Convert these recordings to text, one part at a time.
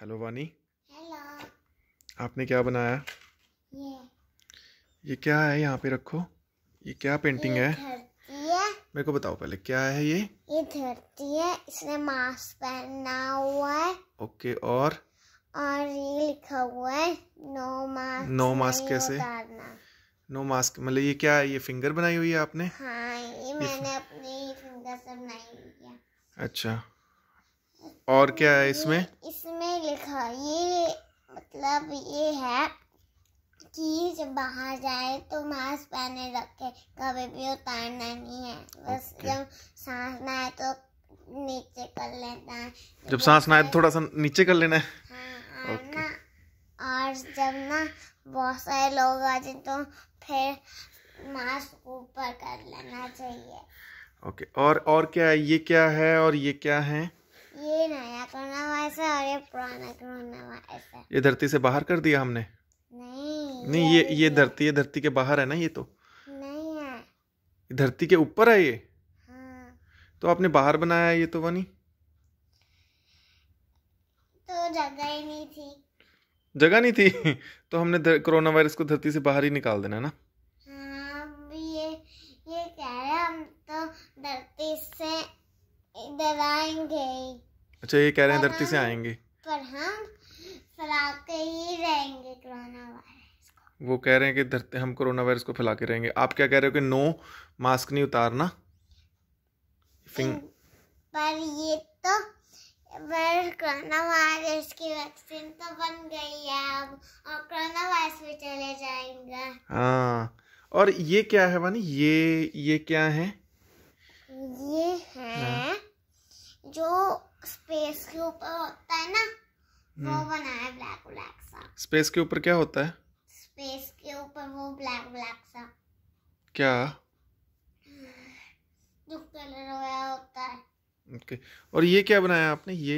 Hello वानी hello आपने क्या बनाया ये ये क्या है यहाँ पे रखो ये क्या पेंटिंग ये है मेरे को बताओ पहले क्या है ये ये धरती है इसने मास्क पहना हुआ है ओके और और ये लिखा हुआ है नो मास्क नो मास्क कैसे नो मास्क मतलब ये क्या है ये फिंगर बनाई हुई है आपने हाँ ये मैंने ये... अपने फिंगर से बनाई हुई है अच्छा और क्या है इसमें इसमें देखा ये मतलब ये है कि जब बाहर जाए तो मास्क पहने रखे कभी भी उतारना नहीं है बस okay. जब सांस ना आए तो नीचे कर लेना है जब सांस ना आए तो थोड़ा सा नीचे कर लेना है हाँ, okay. और जब ना बहुत सारे लोग आ जाए तो फिर मास्क ऊपर कर लेना चाहिए ओके okay. और और क्या है ये क्या है और ये क्या है ये न, ये पुराना ये धरती से बाहर कर दिया हमने नहीं नहीं ये ये धरती ये धरती के बाहर है ना ये तो नहीं है धरती के ऊपर है ये हाँ। तो आपने बाहर बनाया ये तो वनी तो जगह ही नहीं थी जगह नहीं थी तो हमने कोरोना वायरस को धरती से बाहर ही निकाल देना ना हाँ, ये ये कह रहे हम तो धरती से इधर आएंगे अच्छा ये कह रहे हैं धरती से आएंगे पर हम फैला के ही रहेंगे कोरोना वायरस को वो कह रहे हैं कि धरते हम कोरोना वायरस को फैला के रहेंगे आप क्या कह रहे हो कि नो मास्क नहीं उतारना पर ये तो पर कोरोना वायरस की वैक्सीन तो बन गई है अब और कोरोना वायरस भी चले जाएंगे हाँ और ये क्या है वानी ये ये क्या है ये है हाँ। जो स्पेस के ऊपर होता है ना वो बना है ब्लैक ब्लैक सा स्पेस के ऊपर क्या होता है स्पेस के ऊपर वो ब्लैक ब्लैक सा क्या जो कलर होया होता है ओके okay. और ये क्या बनाया आपने ये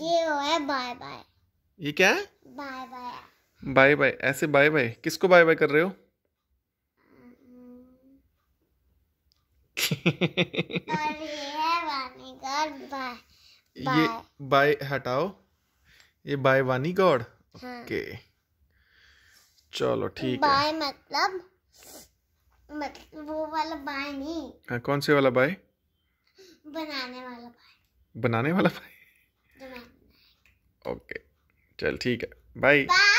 ये हो है बाय बाय ये क्या है बाय बाय बाय बाय ऐसे बाय बाय किसको बाय बाय कर रहे हो ये बाय हटाओ ये बाय वानी गॉड हाँ। ओके चलो ठीक है बाय मतलब मतलब वो वाला बाय नहीं हाँ, कौन से वाला बाय बनाने वाला बाय बनाने वाला बाय ओके चल ठीक है बाय